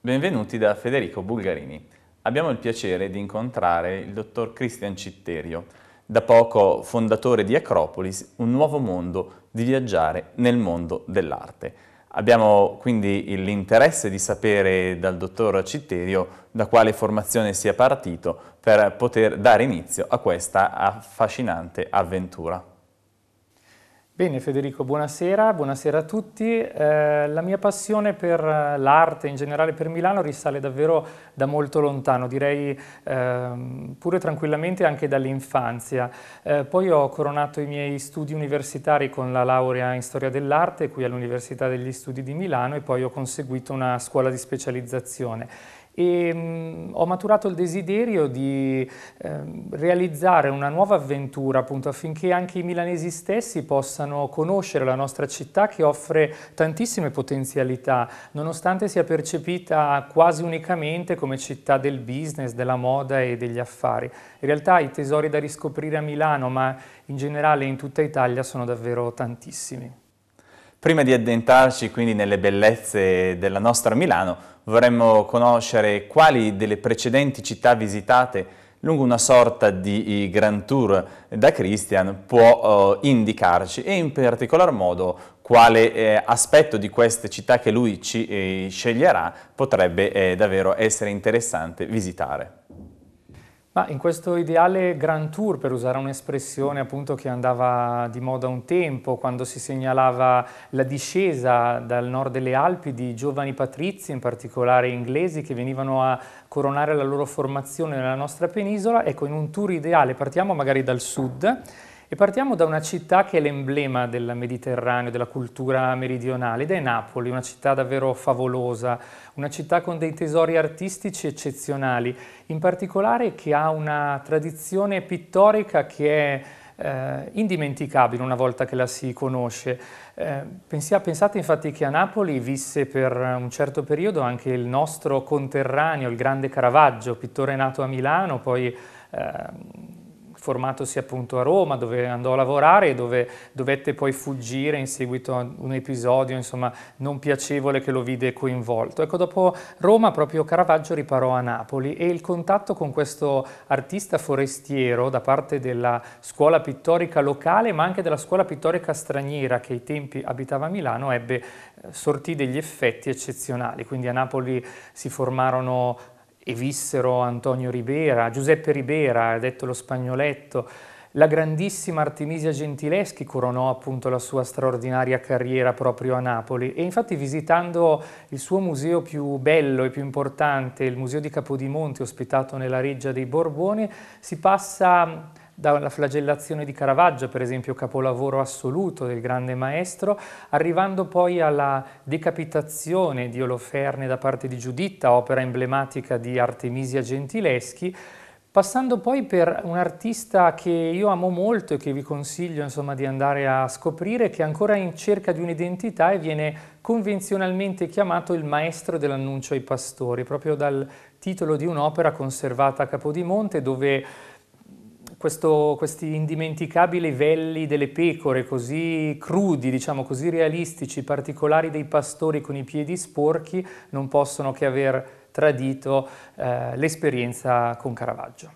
Benvenuti da Federico Bulgarini. Abbiamo il piacere di incontrare il dottor Cristian Citterio, da poco fondatore di Acropolis, un nuovo mondo di viaggiare nel mondo dell'arte. Abbiamo quindi l'interesse di sapere dal dottor Citterio da quale formazione sia partito per poter dare inizio a questa affascinante avventura. Bene Federico, buonasera, buonasera a tutti. Eh, la mia passione per eh, l'arte, in generale per Milano, risale davvero da molto lontano, direi eh, pure tranquillamente anche dall'infanzia. Eh, poi ho coronato i miei studi universitari con la laurea in storia dell'arte qui all'Università degli Studi di Milano e poi ho conseguito una scuola di specializzazione e mh, mm, ho maturato il desiderio di eh, realizzare una nuova avventura appunto affinché anche i milanesi stessi possano conoscere la nostra città che offre tantissime potenzialità nonostante sia percepita quasi unicamente come città del business, della moda e degli affari. In realtà i tesori da riscoprire a Milano ma in generale in tutta Italia sono davvero tantissimi. Prima di addentrarci quindi nelle bellezze della nostra Milano, vorremmo conoscere quali delle precedenti città visitate lungo una sorta di eh, Grand Tour da Christian può eh, indicarci e in particolar modo quale eh, aspetto di queste città che lui ci eh, sceglierà potrebbe eh, davvero essere interessante visitare. Ma in questo ideale Grand Tour, per usare un'espressione appunto che andava di moda un tempo, quando si segnalava la discesa dal nord delle Alpi di giovani patrizi, in particolare inglesi, che venivano a coronare la loro formazione nella nostra penisola, ecco in un tour ideale partiamo magari dal sud, e partiamo da una città che è l'emblema del Mediterraneo, della cultura meridionale, ed è Napoli, una città davvero favolosa, una città con dei tesori artistici eccezionali, in particolare che ha una tradizione pittorica che è eh, indimenticabile una volta che la si conosce. Eh, pensate infatti che a Napoli visse per un certo periodo anche il nostro conterraneo, il grande Caravaggio, pittore nato a Milano, poi... Eh, formatosi appunto a Roma dove andò a lavorare e dove dovette poi fuggire in seguito a un episodio insomma non piacevole che lo vide coinvolto. Ecco dopo Roma proprio Caravaggio riparò a Napoli e il contatto con questo artista forestiero da parte della scuola pittorica locale ma anche della scuola pittorica straniera che ai tempi abitava a Milano ebbe eh, sortì degli effetti eccezionali quindi a Napoli si formarono e vissero Antonio Ribera, Giuseppe Ribera, detto lo spagnoletto, la grandissima Artemisia Gentileschi coronò appunto la sua straordinaria carriera proprio a Napoli e infatti visitando il suo museo più bello e più importante, il Museo di Capodimonte ospitato nella Reggia dei Borboni, si passa dalla flagellazione di Caravaggio, per esempio capolavoro assoluto del grande maestro, arrivando poi alla decapitazione di Oloferne da parte di Giuditta, opera emblematica di Artemisia Gentileschi, Passando poi per un artista che io amo molto e che vi consiglio insomma, di andare a scoprire, che è ancora in cerca di un'identità e viene convenzionalmente chiamato il maestro dell'annuncio ai pastori, proprio dal titolo di un'opera conservata a Capodimonte dove questo, questi indimenticabili velli delle pecore, così crudi, diciamo così realistici, particolari dei pastori con i piedi sporchi, non possono che aver tradito eh, l'esperienza con Caravaggio.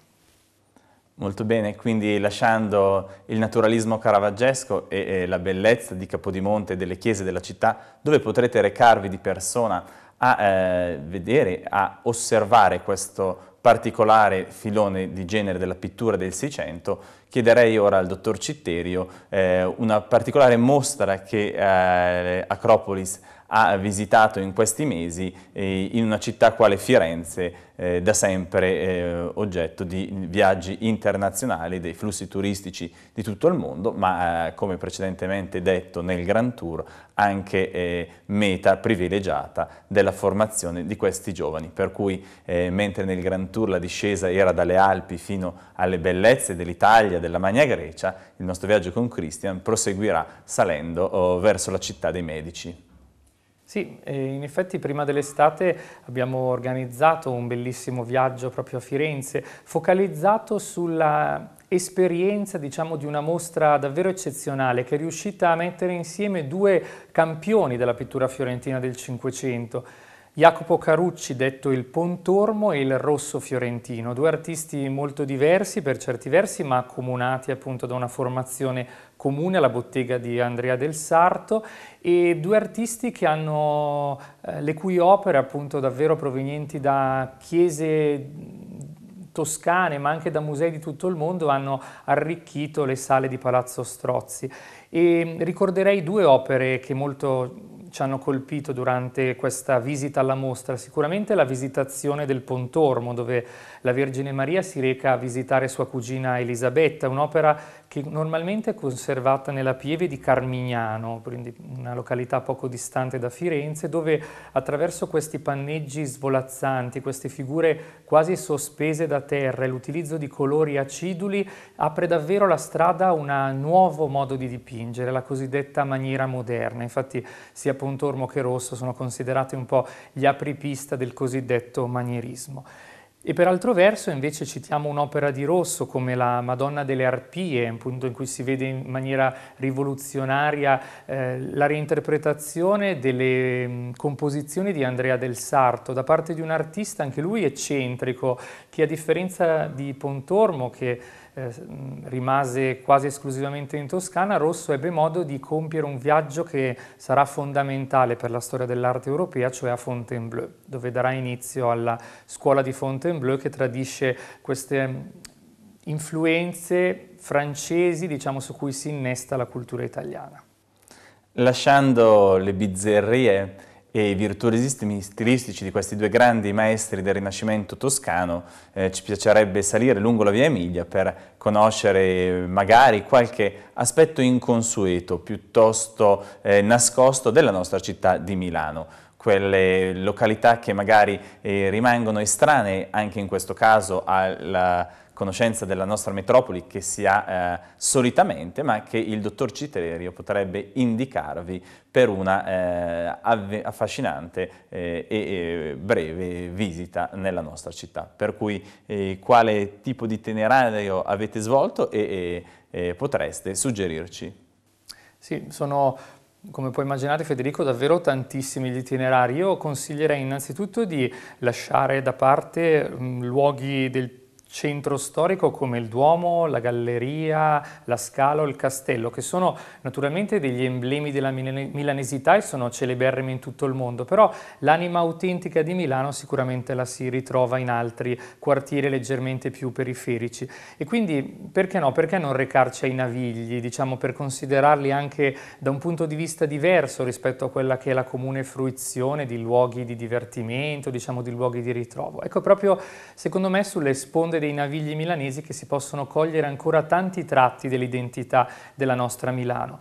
Molto bene, quindi lasciando il naturalismo caravaggesco e, e la bellezza di Capodimonte e delle chiese della città, dove potrete recarvi di persona a eh, vedere, a osservare questo particolare filone di genere della pittura del Seicento, chiederei ora al dottor Citterio eh, una particolare mostra che eh, Acropolis ha visitato in questi mesi eh, in una città quale Firenze, eh, da sempre eh, oggetto di viaggi internazionali, dei flussi turistici di tutto il mondo, ma eh, come precedentemente detto nel Grand Tour, anche eh, meta privilegiata della formazione di questi giovani. Per cui mentre nel Grand Tour la discesa era dalle Alpi fino alle bellezze dell'Italia, della Magna Grecia, il nostro viaggio con Christian proseguirà salendo oh, verso la città dei Medici. Sì, in effetti prima dell'estate abbiamo organizzato un bellissimo viaggio proprio a Firenze, focalizzato sulla esperienza diciamo, di una mostra davvero eccezionale che è riuscita a mettere insieme due campioni della pittura fiorentina del Cinquecento Jacopo Carucci, detto il Pontormo, e il Rosso Fiorentino, due artisti molto diversi per certi versi, ma accomunati appunto da una formazione comune alla bottega di Andrea del Sarto e due artisti che hanno eh, le cui opere appunto davvero provenienti da chiese toscane ma anche da musei di tutto il mondo hanno arricchito le sale di Palazzo Strozzi e ricorderei due opere che molto ci hanno colpito durante questa visita alla mostra? Sicuramente la visitazione del Pontormo, dove la Vergine Maria si reca a visitare sua cugina Elisabetta, un'opera che normalmente è conservata nella pieve di Carmignano, quindi una località poco distante da Firenze, dove attraverso questi panneggi svolazzanti, queste figure quasi sospese da terra e l'utilizzo di colori aciduli apre davvero la strada a un nuovo modo di dipingere, la cosiddetta maniera moderna. Infatti sia Pontormo che Rosso sono considerati un po' gli apripista del cosiddetto manierismo. E per altro verso invece citiamo un'opera di Rosso come la Madonna delle Arpie, un punto in cui si vede in maniera rivoluzionaria eh, la reinterpretazione delle mm, composizioni di Andrea del Sarto da parte di un artista anche lui eccentrico che a differenza di Pontormo che eh, rimase quasi esclusivamente in Toscana, Rosso ebbe modo di compiere un viaggio che sarà fondamentale per la storia dell'arte europea, cioè a Fontainebleau, dove darà inizio alla scuola di Fontainebleau che tradisce queste influenze francesi diciamo, su cui si innesta la cultura italiana. Lasciando le bizzerrie, e i virtuosi stilistici di questi due grandi maestri del Rinascimento toscano, eh, ci piacerebbe salire lungo la via Emilia per conoscere eh, magari qualche aspetto inconsueto, piuttosto eh, nascosto della nostra città di Milano quelle località che magari eh, rimangono estranee anche in questo caso alla, conoscenza della nostra metropoli che si ha eh, solitamente, ma che il dottor Citerio potrebbe indicarvi per una eh, affascinante eh, e breve visita nella nostra città. Per cui eh, quale tipo di itinerario avete svolto e, e potreste suggerirci? Sì, sono come puoi immaginare Federico, davvero tantissimi gli itinerari. Io consiglierei innanzitutto di lasciare da parte mh, mm, luoghi del centro storico come il Duomo, la Galleria, la Scala o il Castello, che sono naturalmente degli emblemi della milanesità e sono celeberrimi in tutto il mondo, però l'anima autentica di Milano sicuramente la si ritrova in altri quartieri leggermente più periferici. E quindi perché no, perché non recarci ai Navigli, diciamo, per considerarli anche da un punto di vista diverso rispetto a quella che è la comune fruizione di luoghi di divertimento, diciamo di luoghi di ritrovo. Ecco, proprio secondo me sulle sponde dei navigli milanesi che si possono cogliere ancora tanti tratti dell'identità della nostra Milano.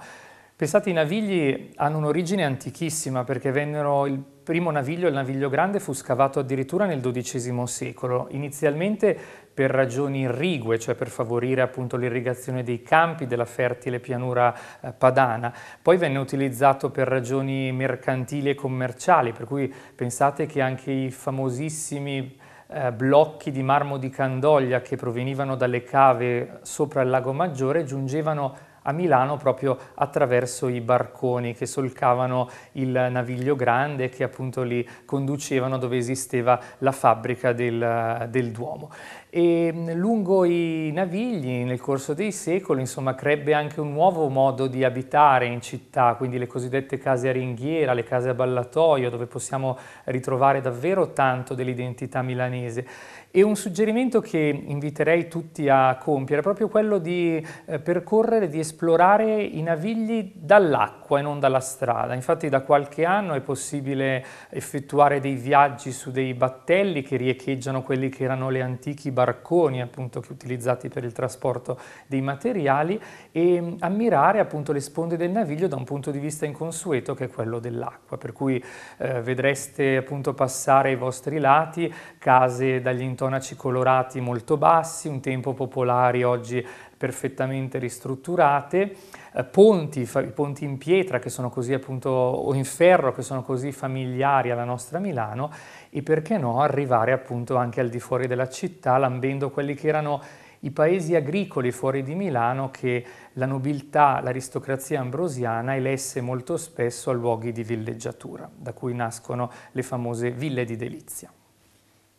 Pensate, i navigli hanno un'origine antichissima perché vennero il primo naviglio, il naviglio grande, fu scavato addirittura nel XII secolo, inizialmente per ragioni irrigue, cioè per favorire appunto l'irrigazione dei campi della fertile pianura eh, padana, poi venne utilizzato per ragioni mercantili e commerciali, per cui pensate che anche i famosissimi eh, blocchi di marmo di Candoglia che provenivano dalle cave sopra il lago Maggiore giungevano a Milano proprio attraverso i barconi che solcavano il Naviglio Grande che appunto li conducevano dove esisteva la fabbrica del, del Duomo e mm, lungo i Navigli nel corso dei secoli insomma, crebbe anche un nuovo modo di abitare in città, quindi le cosiddette case a ringhiera, le case a ballatoio, dove possiamo ritrovare davvero tanto dell'identità milanese. E un suggerimento che inviterei tutti a compiere è proprio quello di eh, percorrere, di esplorare i Navigli dall'acqua e non dalla strada. Infatti da qualche anno è possibile effettuare dei viaggi su dei battelli che riecheggiano quelli che erano le antichi battelli barconi appunto utilizzati per il trasporto dei materiali e mm, ammirare appunto le sponde del naviglio da un punto di vista inconsueto che è quello dell'acqua, per cui eh, vedreste appunto passare ai vostri lati case dagli intonaci colorati molto bassi, un tempo popolari oggi perfettamente ristrutturate, eh, ponti, ponti in pietra che sono così appunto o in ferro che sono così familiari alla nostra Milano e perché no arrivare appunto anche al di fuori della città lambendo quelli che erano i paesi agricoli fuori di Milano che la nobiltà, l'aristocrazia ambrosiana elesse molto spesso a luoghi di villeggiatura, da cui nascono le famose ville di delizia.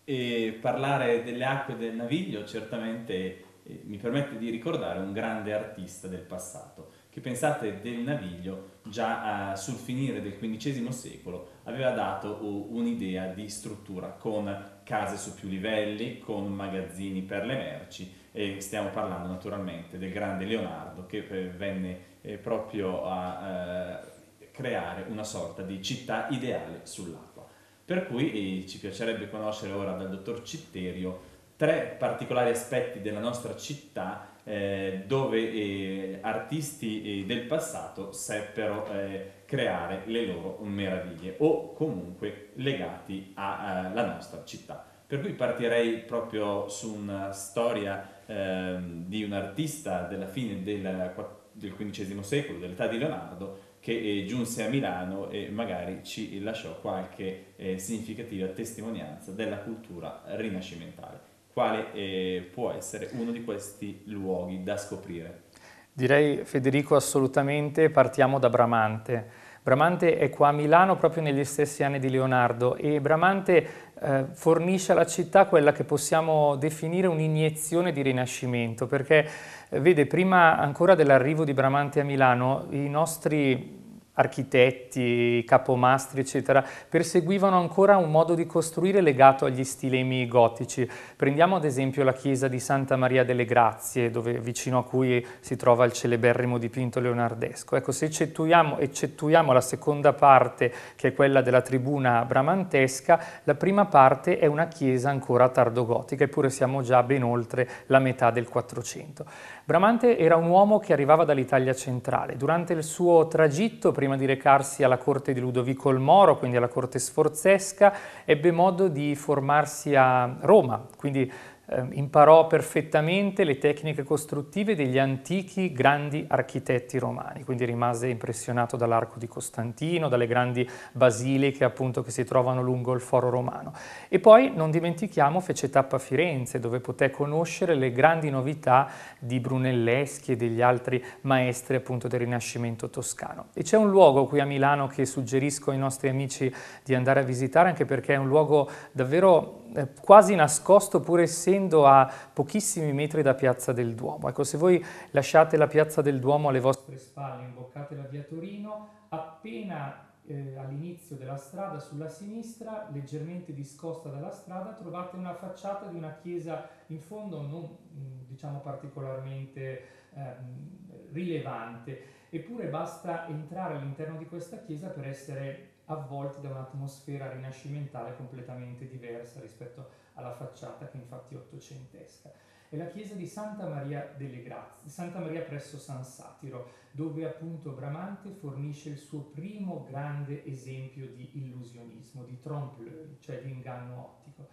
E parlare delle acque del Naviglio certamente eh, mi permette di ricordare un grande artista del passato, che pensate del naviglio già eh, sul finire del XV secolo aveva dato un'idea di struttura con case su più livelli, con magazzini per le merci e stiamo parlando naturalmente del grande Leonardo che eh, venne eh, proprio a eh, creare una sorta di città ideale sull'acqua. Per cui ci piacerebbe conoscere ora dal dottor Citterio tre particolari aspetti della nostra città eh, dove eh, artisti eh, del passato seppero eh, creare le loro meraviglie o comunque legati alla nostra città. Per cui partirei proprio su una storia ehm, di un artista della fine del, del XV secolo, dell'età di Leonardo, che giunse a Milano e magari ci lasciò qualche eh, significativa testimonianza della cultura rinascimentale quale eh, può essere uno di questi luoghi da scoprire? Direi Federico assolutamente, partiamo da Bramante. Bramante è qua a Milano proprio negli stessi anni di Leonardo e Bramante eh, fornisce alla città quella che possiamo definire un'iniezione di rinascimento perché eh, vede prima ancora dell'arrivo di Bramante a Milano i nostri architetti, capomastri, eccetera, perseguivano ancora un modo di costruire legato agli stilemi gotici. Prendiamo ad esempio la chiesa di Santa Maria delle Grazie, dove, vicino a cui si trova il celeberrimo dipinto leonardesco. Ecco, se eccettuiamo, eccettuiamo la seconda parte, che è quella della tribuna bramantesca, la prima parte è una chiesa ancora tardogotica, eppure siamo già ben oltre la metà del Quattrocento. Bramante era un uomo che arrivava dall'Italia centrale. Durante il suo tragitto prima di recarsi alla corte di Ludovico il Moro, quindi alla corte sforzesca, ebbe modo di formarsi a Roma, quindi eh, imparò perfettamente le tecniche costruttive degli antichi grandi architetti romani, quindi rimase impressionato dall'arco di Costantino, dalle grandi basiliche appunto che si trovano lungo il foro romano. E poi, non dimentichiamo, fece tappa a Firenze, dove poté conoscere le grandi novità di Brunelleschi e degli altri maestri appunto del Rinascimento toscano. E c'è un luogo qui a Milano che suggerisco ai nostri amici di andare a visitare, anche perché è un luogo davvero eh, quasi nascosto, pur essendo scendo a pochissimi metri da Piazza del Duomo. Ecco, se voi lasciate la Piazza del Duomo alle vostre spalle, imboccate la via Torino, appena eh, all'inizio della strada, sulla sinistra, leggermente discosta dalla strada, trovate una facciata di una chiesa in fondo non mm, diciamo particolarmente eh, rilevante. Eppure basta entrare all'interno di questa chiesa per essere avvolti da un'atmosfera rinascimentale completamente diversa rispetto a alla facciata che infatti è ottocentesca. È la chiesa di Santa Maria delle Grazie, Santa Maria presso San Satiro, dove appunto Bramante fornisce il suo primo grande esempio di illusionismo, di trompe l'œil, cioè di inganno ottico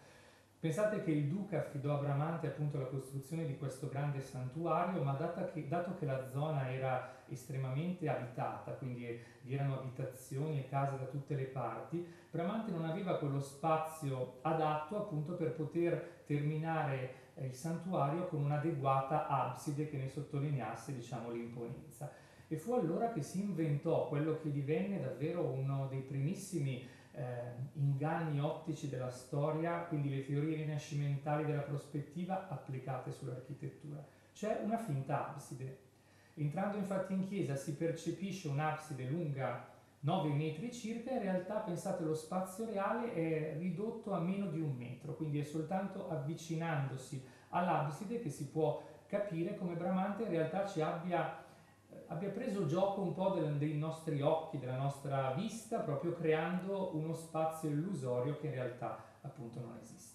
Pensate che il duca affidò a Bramante appunto la costruzione di questo grande santuario, ma che, dato che la zona era estremamente abitata, quindi vi erano abitazioni e case da tutte le parti, Bramante non aveva quello spazio adatto appunto per poter terminare eh, il santuario con un'adeguata abside che ne sottolineasse diciamo l'imponenza. E fu allora che si inventò quello che divenne davvero uno dei primissimi eh, inganni ottici della storia, quindi le teorie rinascimentali della prospettiva applicate sull'architettura. C'è una finta abside. Entrando infatti in chiesa si percepisce un'abside lunga 9 metri circa, in realtà pensate lo spazio reale è ridotto a meno di un metro, quindi è soltanto avvicinandosi all'abside che si può capire come Bramante in realtà ci abbia abbia preso gioco un po' del, dei nostri occhi, della nostra vista, proprio creando uno spazio illusorio che in realtà appunto non esiste.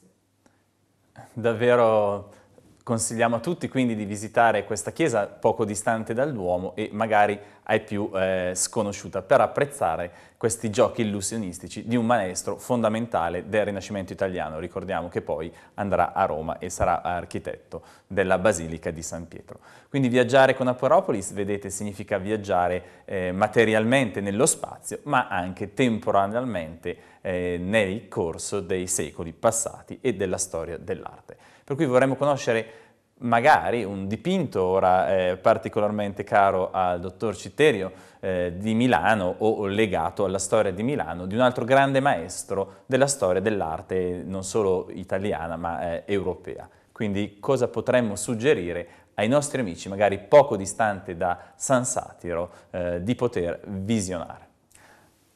Davvero consigliamo a tutti quindi di visitare questa chiesa poco distante dal Duomo e magari ai più eh, sconosciuta, per apprezzare questi giochi illusionistici di un maestro fondamentale del Rinascimento italiano. Ricordiamo che poi andrà a Roma e sarà architetto della Basilica di San Pietro. Quindi viaggiare con Aporopolis, vedete, significa viaggiare eh, materialmente nello spazio, ma anche temporaneamente eh, nel corso dei secoli passati e della storia dell'arte. Per cui vorremmo conoscere magari un dipinto ora eh, particolarmente caro al dottor Citerio eh, di Milano o legato alla storia di Milano di un altro grande maestro della storia dell'arte non solo italiana ma eh, europea. Quindi cosa potremmo suggerire ai nostri amici magari poco distanti da San Satiro eh, di poter visionare?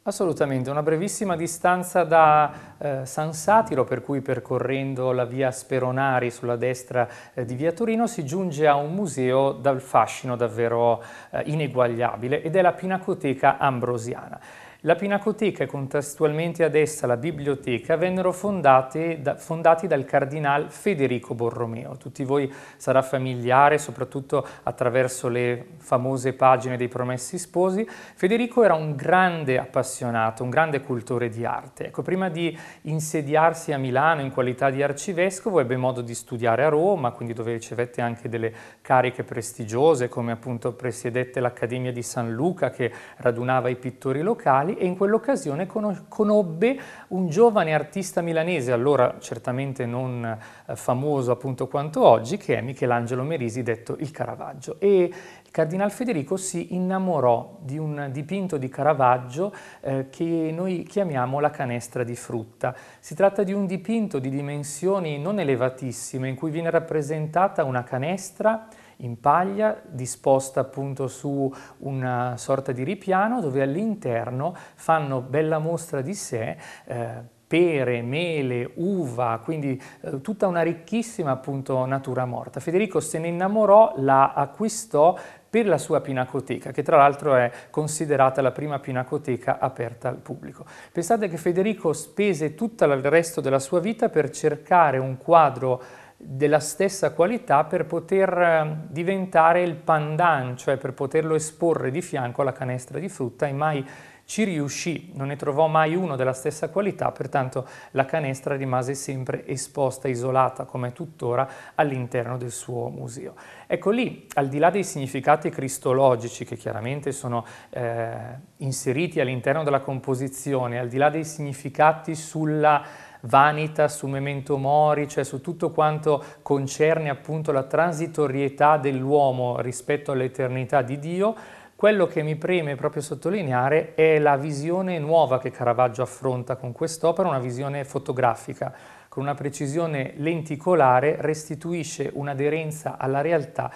Assolutamente, una brevissima distanza da eh, San Satiro, per cui percorrendo la via Speronari sulla destra eh, di via Torino si giunge a un museo dal fascino davvero eh, ineguagliabile ed è la Pinacoteca Ambrosiana. La Pinacoteca e contestualmente ad essa la Biblioteca vennero fondati, da, fondati dal cardinale Federico Borromeo. Tutti voi sarà familiare, soprattutto attraverso le famose pagine dei Promessi Sposi. Federico era un grande appassionato, un grande cultore di arte. Ecco, prima di insediarsi a Milano in qualità di arcivescovo ebbe modo di studiare a Roma, quindi dove ricevette anche delle cariche prestigiose, come appunto presiedette l'Accademia di San Luca che radunava i pittori locali e in quell'occasione conobbe un giovane artista milanese, allora certamente non eh, famoso appunto quanto oggi, che è Michelangelo Merisi, detto il Caravaggio. E il Cardinal Federico si innamorò di un dipinto di Caravaggio eh, che noi chiamiamo la canestra di frutta. Si tratta di un dipinto di dimensioni non elevatissime in cui viene rappresentata una canestra in paglia disposta appunto su una sorta di ripiano dove all'interno fanno bella mostra di sé eh, pere, mele, uva, quindi eh, tutta una ricchissima appunto natura morta. Federico se ne innamorò, la acquistò per la sua pinacoteca, che tra l'altro è considerata la prima pinacoteca aperta al pubblico. Pensate che Federico spese tutto il resto della sua vita per cercare un quadro della stessa qualità per poter ehm, diventare il pandan, cioè per poterlo esporre di fianco alla canestra di frutta e mai ci riuscì, non ne trovò mai uno della stessa qualità, pertanto la canestra rimase sempre esposta, isolata come tuttora all'interno del suo museo. Ecco lì, al di là dei significati cristologici che chiaramente sono eh, inseriti all'interno della composizione, al di là dei significati sulla vanita, su memento mori, cioè su tutto quanto concerne appunto la transitorietà dell'uomo rispetto all'eternità di Dio, quello che mi preme proprio sottolineare è la visione nuova che Caravaggio affronta con quest'opera, una visione fotografica. Con una precisione lenticolare restituisce un'aderenza alla realtà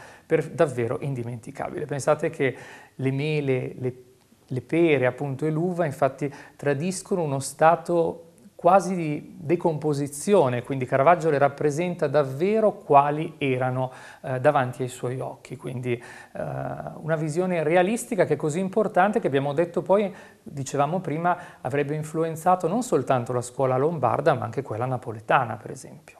davvero indimenticabile. Pensate che le mele, le, le pere appunto e l'uva infatti tradiscono uno stato quasi di decomposizione, quindi Caravaggio le rappresenta davvero quali erano eh, davanti ai suoi occhi, quindi eh, una visione realistica che è così importante che abbiamo detto poi, dicevamo prima, avrebbe influenzato non soltanto la scuola lombarda ma anche quella napoletana per esempio.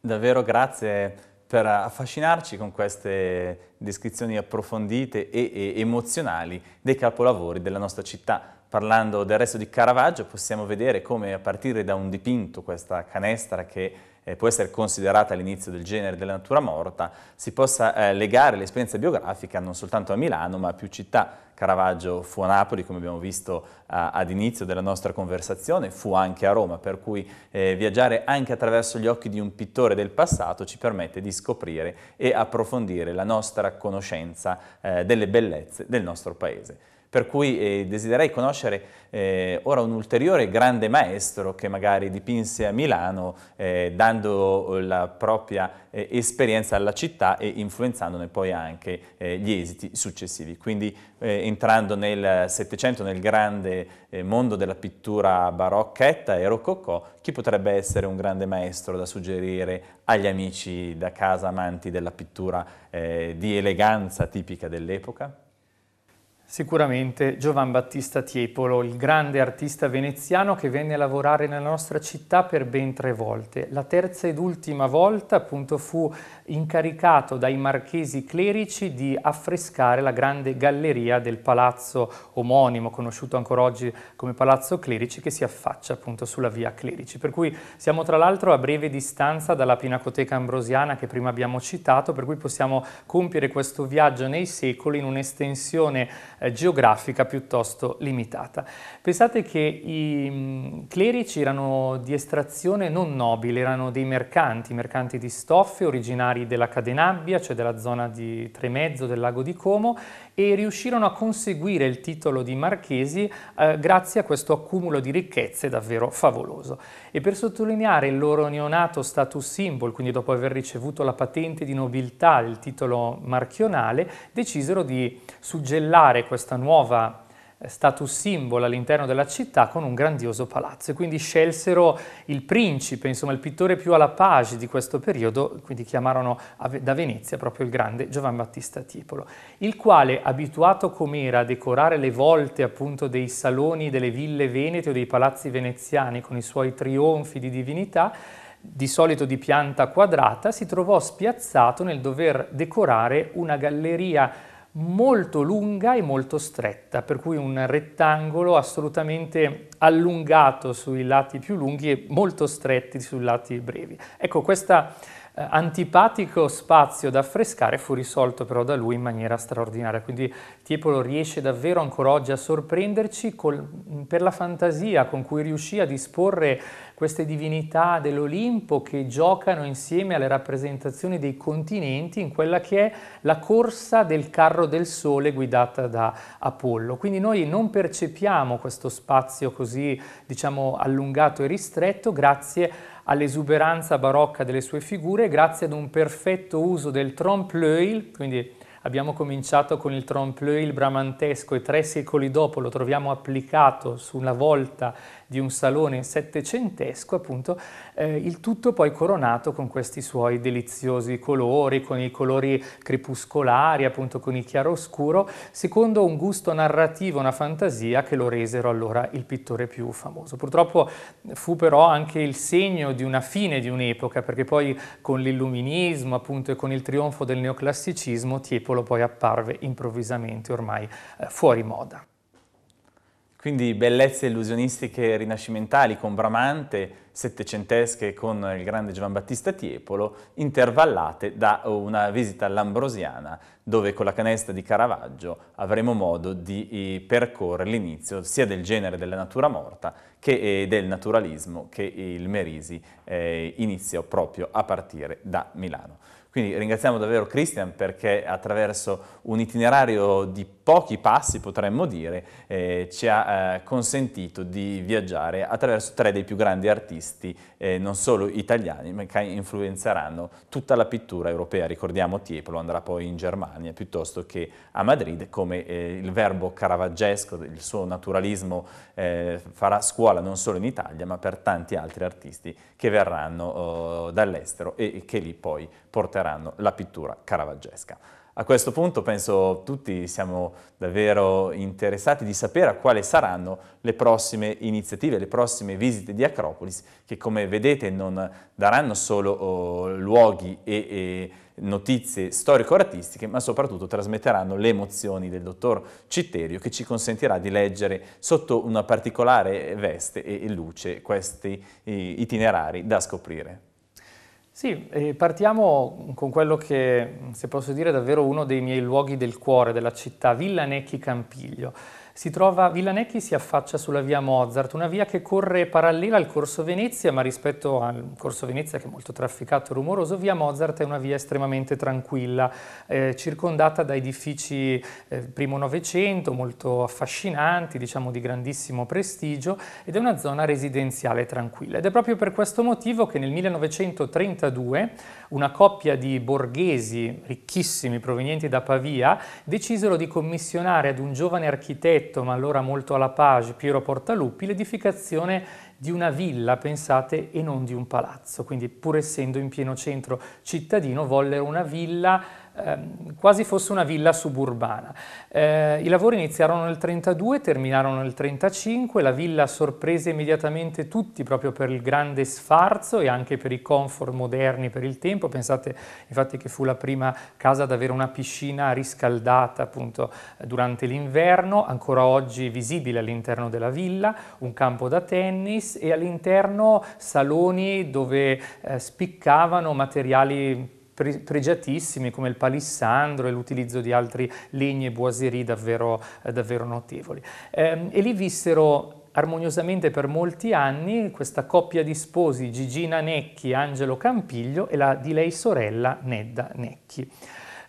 Davvero grazie per affascinarci con queste descrizioni approfondite e, e emozionali dei capolavori della nostra città parlando del resto di Caravaggio, possiamo vedere come a partire da un dipinto, questa canestra che eh, può essere considerata l'inizio del genere della natura morta, si possa eh, legare l'esperienza biografica non soltanto a Milano, ma a più città. Caravaggio fu a Napoli, come abbiamo visto eh, ad inizio della nostra conversazione, fu anche a Roma, per cui eh, viaggiare anche attraverso gli occhi di un pittore del passato ci permette di scoprire e approfondire la nostra conoscenza eh, delle bellezze del nostro paese. Per cui eh, desiderei conoscere eh, ora un ulteriore grande maestro che magari dipinse a Milano eh, dando eh, la propria eh, esperienza alla città e influenzandone poi anche eh, gli esiti successivi. Quindi entrando nel Settecento, nel grande mondo della pittura barocchetta e rococò, chi potrebbe essere un grande maestro da suggerire agli amici da casa amanti della pittura di eleganza tipica dell'epoca? Sicuramente Giovan Battista Tiepolo, il grande artista veneziano che venne a lavorare nella nostra città per ben tre volte. La terza ed ultima volta appunto fu incaricato dai marchesi clerici di affrescare la grande galleria del palazzo omonimo, conosciuto ancora oggi come Palazzo Clerici, che si affaccia appunto sulla via Clerici. Per cui siamo tra l'altro a breve distanza dalla Pinacoteca Ambrosiana che prima abbiamo citato, per cui possiamo compiere questo viaggio nei secoli in un'estensione eh, geografica piuttosto limitata. Pensate che i mm, clerici erano di estrazione non nobile, erano dei mercanti, mercanti di stoffe originari della Cadenabbia, cioè della zona di Tremezzo del lago di Como, e riuscirono a conseguire il titolo di marchesi eh, grazie a questo accumulo di ricchezze davvero favoloso. E per sottolineare il loro neonato status symbol, quindi dopo aver ricevuto la patente di nobiltà, il titolo marchionale, decisero di suggellare questa nuova eh, status symbol all'interno della città con un grandioso palazzo e quindi scelsero il principe, insomma il pittore più alla page di questo periodo, quindi chiamarono da Venezia proprio il grande Giovan Battista Tiepolo, il quale abituato com'era a decorare le volte appunto dei saloni delle ville venete o dei palazzi veneziani con i suoi trionfi di divinità, di solito di pianta quadrata, si trovò spiazzato nel dover decorare una galleria molto lunga e molto stretta, per cui un rettangolo assolutamente allungato sui lati più lunghi e molto stretti sui lati brevi. Ecco, questa eh, antipatico spazio da affrescare fu risolto però da lui in maniera straordinaria. Quindi Tiepolo riesce davvero ancora oggi a sorprenderci col, per la fantasia con cui riuscì a disporre queste divinità dell'Olimpo che giocano insieme alle rappresentazioni dei continenti in quella che è la corsa del carro del sole guidata da Apollo. Quindi noi non percepiamo questo spazio così diciamo, allungato e ristretto grazie a all'esuberanza barocca delle sue figure grazie ad un perfetto uso del trompe-l'œil, quindi abbiamo cominciato con il trompe-l'œil bramantesco e tre secoli dopo lo troviamo applicato sulla volta di un salone settecentesco, appunto, eh, il tutto poi coronato con questi suoi deliziosi colori, con i colori crepuscolari, appunto con il chiaroscuro, secondo un gusto narrativo, una fantasia che lo resero allora il pittore più famoso. Purtroppo fu però anche il segno di una fine di un'epoca, perché poi con l'illuminismo, appunto, e con il trionfo del neoclassicismo, Tiepolo poi apparve improvvisamente ormai eh, fuori moda. Quindi bellezze illusionistiche rinascimentali con Bramante, settecentesche con il grande Giovan Battista Tiepolo, intervallate da una visita all'Ambrosiana, dove con la canestra di Caravaggio avremo modo di eh, percorrere l'inizio sia del genere della natura morta che eh, del naturalismo che il Merisi eh, inizia proprio a partire da Milano. Quindi ringraziamo davvero Christian perché attraverso un itinerario di pochi passi, potremmo dire, eh, ci ha eh, consentito di viaggiare attraverso tre dei più grandi artisti, eh, non solo italiani, ma che influenzeranno tutta la pittura europea. Ricordiamo Tiepolo andrà poi in Germania piuttosto che a Madrid, come eh, il verbo caravaggesco, il suo naturalismo eh, farà scuola non solo in Italia, ma per tanti altri artisti che verranno oh, dall'estero e che lì poi porteranno recuperanno la pittura caravaggesca. A questo punto penso tutti siamo davvero interessati di sapere a quali saranno le prossime iniziative, le prossime visite di Acropolis che come vedete non daranno solo oh, luoghi e, e notizie storico-artistiche, ma soprattutto trasmetteranno le emozioni del dottor Citterio che ci consentirà di leggere sotto una particolare veste e luce questi itinerari da scoprire. Sì, eh, partiamo con quello che, se posso dire, è davvero uno dei miei luoghi del cuore della città, Villa Necchi Campiglio. Si trova, Villanecchi si affaccia sulla via Mozart, una via che corre parallela al Corso Venezia, ma rispetto al Corso Venezia che è molto trafficato e rumoroso, via Mozart è una via estremamente tranquilla, eh, circondata da edifici eh, primo Novecento, molto affascinanti, diciamo di grandissimo prestigio, ed è una zona residenziale tranquilla. Ed è proprio per questo motivo che nel 1932 una coppia di borghesi ricchissimi provenienti da Pavia decisero di commissionare ad un giovane architetto, ma allora molto alla page, Piero Portaluppi, l'edificazione di una villa, pensate, e non di un palazzo. Quindi pur essendo in pieno centro cittadino, vollero una villa Ehm, quasi fosse una villa suburbana. Eh, I lavori iniziarono nel 1932, terminarono nel 1935, la villa sorprese immediatamente tutti proprio per il grande sfarzo e anche per i comfort moderni per il tempo, pensate infatti che fu la prima casa ad avere una piscina riscaldata appunto durante l'inverno, ancora oggi visibile all'interno della villa, un campo da tennis e all'interno saloni dove eh, spiccavano materiali pregiatissimi come il palissandro e l'utilizzo di altri legni e boiserie davvero, eh, davvero notevoli. Ehm, e lì vissero armoniosamente per molti anni questa coppia di sposi Gigina Necchi e Angelo Campiglio e la di lei sorella Nedda Necchi.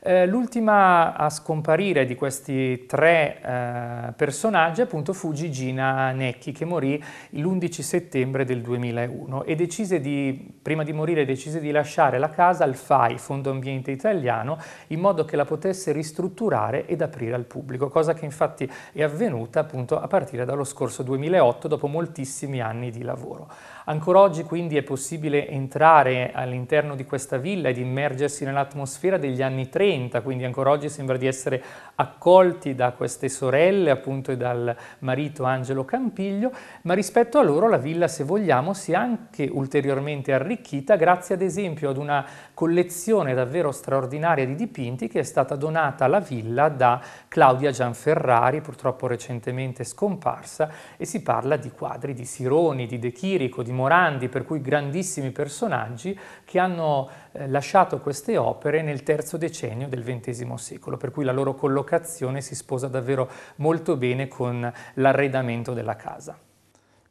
Eh, l'ultima a scomparire di questi tre eh, personaggi appunto fu Gigina Necchi che morì l'11 settembre del 2001 e decise di, prima di morire decise di lasciare la casa al FAI, Fondo Ambiente Italiano, in modo che la potesse ristrutturare ed aprire al pubblico, cosa che infatti è avvenuta appunto a partire dallo scorso 2008 dopo moltissimi anni di lavoro. Ancora oggi quindi è possibile entrare all'interno di questa villa ed immergersi nell'atmosfera degli anni 30, quindi ancora oggi sembra di essere accolti da queste sorelle appunto e dal marito Angelo Campiglio, ma rispetto a loro la villa se vogliamo si è anche ulteriormente arricchita grazie ad esempio ad una collezione davvero straordinaria di dipinti che è stata donata alla villa da Claudia Gianferrari, purtroppo recentemente scomparsa, e si parla di quadri di Sironi, di De Chirico, di Morandi, per cui grandissimi personaggi che hanno eh, lasciato queste opere nel terzo decennio del XX secolo, per cui la loro collocazione si sposa davvero molto bene con l'arredamento della casa.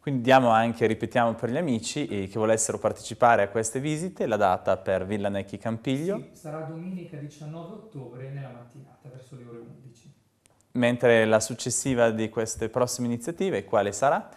Quindi diamo anche, ripetiamo per gli amici eh, che volessero partecipare a queste visite, la data per Villa Necchi Campiglio. Sì, sarà domenica 19 ottobre nella mattinata, verso le ore 11. Mentre la successiva di queste prossime iniziative, quale sarà?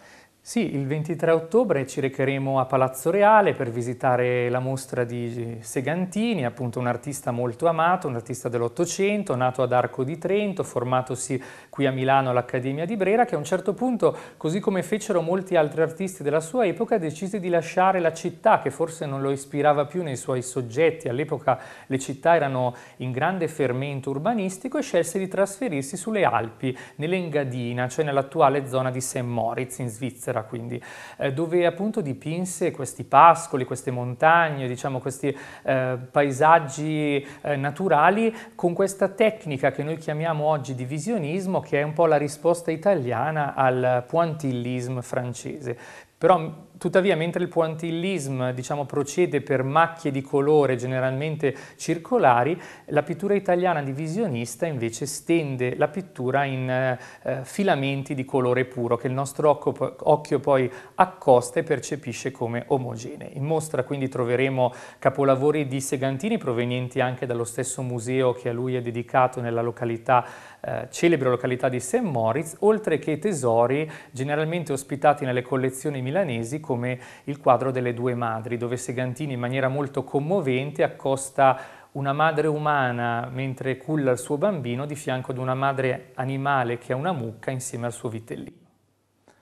Sì, il 23 ottobre ci recheremo a Palazzo Reale per visitare la mostra di Segantini, appunto un artista molto amato, un artista dell'Ottocento, nato ad Arco di Trento, formatosi qui a Milano all'Accademia di Brera, che a un certo punto, così come fecero molti altri artisti della sua epoca, decise di lasciare la città, che forse non lo ispirava più nei suoi soggetti. All'epoca le città erano in grande fermento urbanistico e scelse di trasferirsi sulle Alpi, nell'Engadina, cioè nell'attuale zona di St. Moritz in Svizzera eccetera, quindi, eh, dove appunto dipinse questi pascoli, queste montagne, diciamo questi eh, paesaggi eh, naturali con questa tecnica che noi chiamiamo oggi di visionismo, che è un po' la risposta italiana al pointillismo francese. Però Tuttavia, mentre il puantillism diciamo, procede per macchie di colore generalmente circolari, la pittura italiana divisionista invece stende la pittura in eh, eh, filamenti di colore puro che il nostro occhio, occhio poi accosta e percepisce come omogenei. In mostra quindi troveremo capolavori di Segantini provenienti anche dallo stesso museo che a lui è dedicato nella località, eh, celebre località di St. Moritz, oltre che tesori generalmente ospitati nelle collezioni milanesi come il quadro delle due madri, dove Segantini in maniera molto commovente accosta una madre umana mentre culla il suo bambino di fianco ad una madre animale che è una mucca insieme al suo vitellino.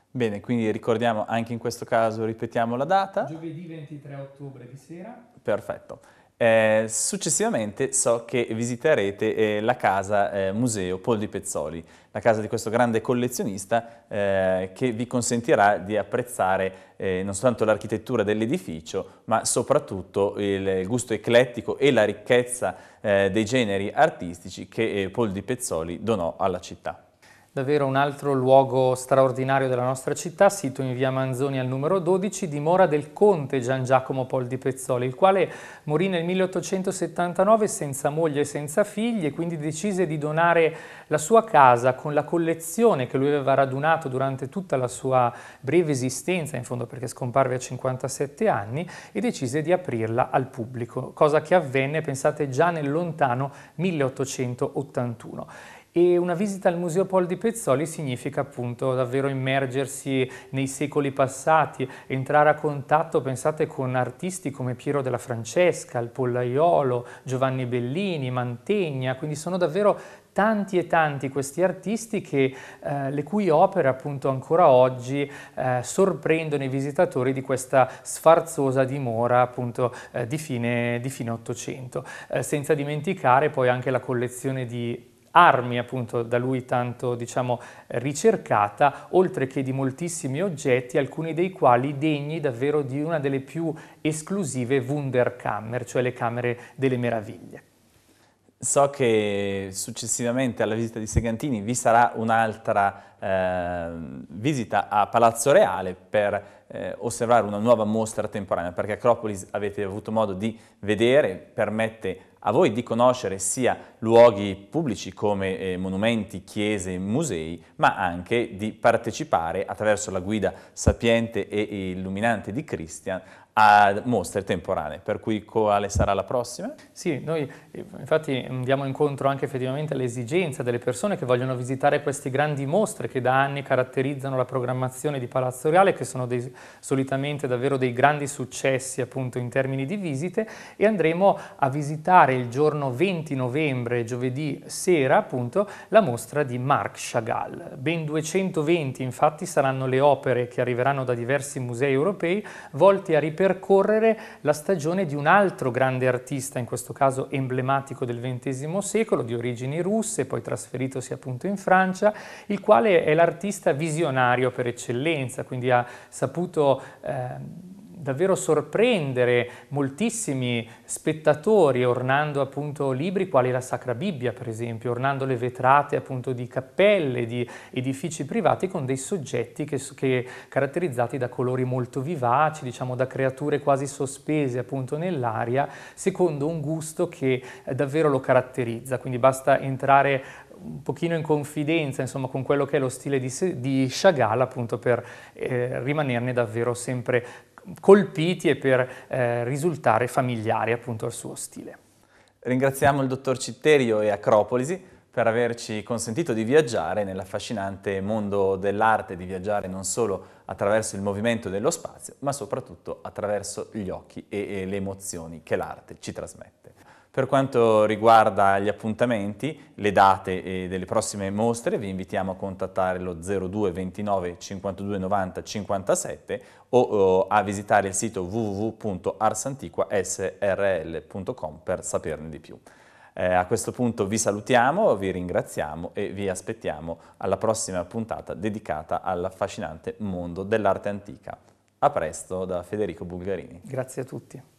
Bene, quindi ricordiamo anche in questo caso, ripetiamo la data. Giovedì 23 ottobre di sera. Perfetto. Eh, successivamente so che visiterete eh, la casa eh, museo Poldi Pezzoli, la casa di questo grande collezionista eh, che vi consentirà di apprezzare eh, non soltanto l'architettura dell'edificio ma soprattutto il gusto eclettico e la ricchezza eh, dei generi artistici che Poldi Pezzoli donò alla città davvero un altro luogo straordinario della nostra città, sito in via Manzoni al numero 12, dimora del conte Gian Giacomo Pol di Pezzoli, il quale morì nel 1879 senza moglie e senza figli e quindi decise di donare la sua casa con la collezione che lui aveva radunato durante tutta la sua breve esistenza, in fondo perché scomparve a 57 anni, e decise di aprirla al pubblico, cosa che avvenne, pensate, già nel lontano 1881 e una visita al Museo Paul di Pezzoli significa appunto davvero immergersi nei secoli passati, entrare a contatto, pensate, con artisti come Piero della Francesca, il Pollaiolo, Giovanni Bellini, Mantegna, quindi sono davvero tanti e tanti questi artisti che, eh, le cui opere appunto ancora oggi eh, sorprendono i visitatori di questa sfarzosa dimora appunto eh, di, fine, Ottocento, fine eh, senza dimenticare poi anche la collezione di armi appunto da lui tanto diciamo ricercata, oltre che di moltissimi oggetti, alcuni dei quali degni davvero di una delle più esclusive Wunderkammer, cioè le camere delle meraviglie. So che successivamente alla visita di Segantini vi sarà un'altra eh, visita a Palazzo Reale per eh, osservare una nuova mostra temporanea, perché Acropolis avete avuto modo di vedere, permette a voi di conoscere sia luoghi pubblici come eh, monumenti, chiese, musei, ma anche di partecipare attraverso la guida sapiente e illuminante di Christian a mostre temporanee, per cui quale sarà la prossima? Sì, noi eh, infatti andiamo mm, incontro anche effettivamente all'esigenza delle persone che vogliono visitare queste grandi mostre che da anni caratterizzano la programmazione di Palazzo Reale, che sono dei, solitamente davvero dei grandi successi appunto in termini di visite e andremo a visitare fare il giorno 20 novembre, giovedì sera appunto, la mostra di Marc Chagall. Ben 220 infatti saranno le opere che arriveranno da diversi musei europei volte a ripercorrere la stagione di un altro grande artista, in questo caso emblematico del XX secolo, di origini russe, poi trasferitosi appunto in Francia, il quale è l'artista visionario per eccellenza, quindi ha saputo... Eh, davvero sorprendere moltissimi spettatori ornando appunto libri quali la Sacra Bibbia per esempio, ornando le vetrate appunto di cappelle, di edifici privati con dei soggetti che, che caratterizzati da colori molto vivaci, diciamo da creature quasi sospese appunto nell'aria, secondo un gusto che eh, davvero lo caratterizza, quindi basta entrare un pochino in confidenza insomma, con quello che è lo stile di, di Chagall appunto per eh, rimanerne davvero sempre colpiti e per eh, risultare familiari appunto al suo stile. Ringraziamo il dottor Citterio e Acropolisi per averci consentito di viaggiare nell'affascinante mondo dell'arte, di viaggiare non solo attraverso il movimento dello spazio, ma soprattutto attraverso gli occhi e, e le emozioni che l'arte ci trasmette. Per quanto riguarda gli appuntamenti, le date e eh, delle prossime mostre, vi invitiamo a contattare lo 02 29 52 90 57 o a visitare il sito www.arsantiquasrl.com per saperne di più. Eh, a questo punto vi salutiamo, vi ringraziamo e vi aspettiamo alla prossima puntata dedicata all'affascinante mondo dell'arte antica. A presto da Federico Bulgarini. Grazie a tutti.